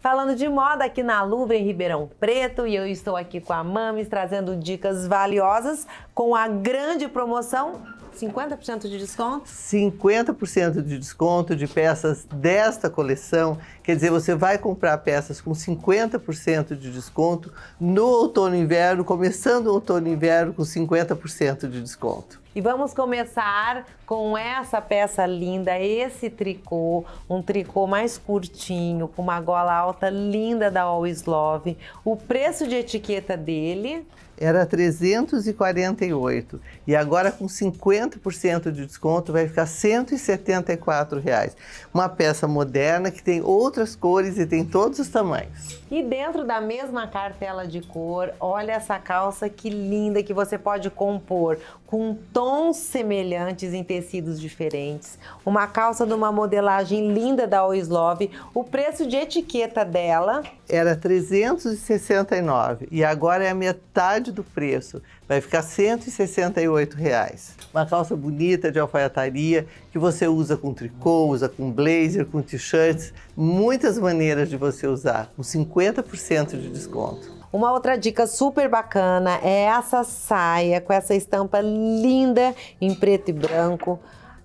Falando de moda aqui na Luva, em Ribeirão Preto, e eu estou aqui com a Mames trazendo dicas valiosas com a grande promoção 50% de desconto? 50% de desconto de peças desta coleção. Quer dizer, você vai comprar peças com 50% de desconto no outono e inverno, começando o outono e inverno com 50% de desconto. E vamos começar com essa peça linda, esse tricô, um tricô mais curtinho, com uma gola alta linda da Always Love. O preço de etiqueta dele era 348 e agora com 50% de desconto vai ficar 174 reais. Uma peça moderna que tem outras cores e tem todos os tamanhos. E dentro da mesma cartela de cor, olha essa calça que linda que você pode compor com tons semelhantes em tecidos diferentes. Uma calça de uma modelagem linda da Oislove. O preço de etiqueta dela era 369 e agora é a metade do preço. Vai ficar 168 reais. Uma calça bonita de alfaiataria que você usa com tricô, usa com blazer, com t-shirts, muitas maneiras de você usar, com 50% de desconto. Uma outra dica super bacana é essa saia com essa estampa linda em preto e branco.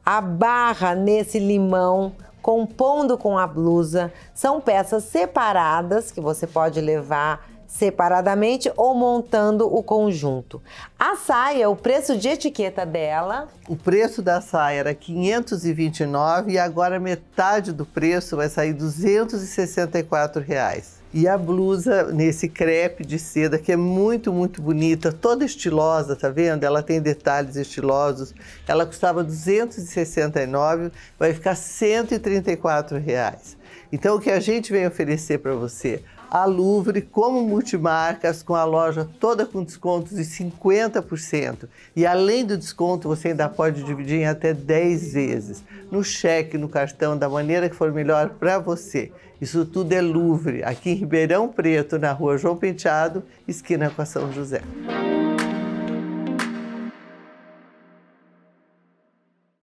A barra nesse limão compondo com a blusa. São peças separadas que você pode levar separadamente ou montando o conjunto. A saia, o preço de etiqueta dela? O preço da saia era 529 e agora metade do preço vai sair 264 reais. E a blusa nesse crepe de seda, que é muito, muito bonita, toda estilosa, tá vendo? Ela tem detalhes estilosos. Ela custava 269, vai ficar 134 reais. Então, o que a gente vem oferecer para você? a Louvre como multimarcas, com a loja toda com descontos de 50%. E além do desconto, você ainda pode dividir em até 10 vezes, no cheque, no cartão, da maneira que for melhor para você. Isso tudo é Louvre, aqui em Ribeirão Preto, na rua João Penteado, esquina com a São José.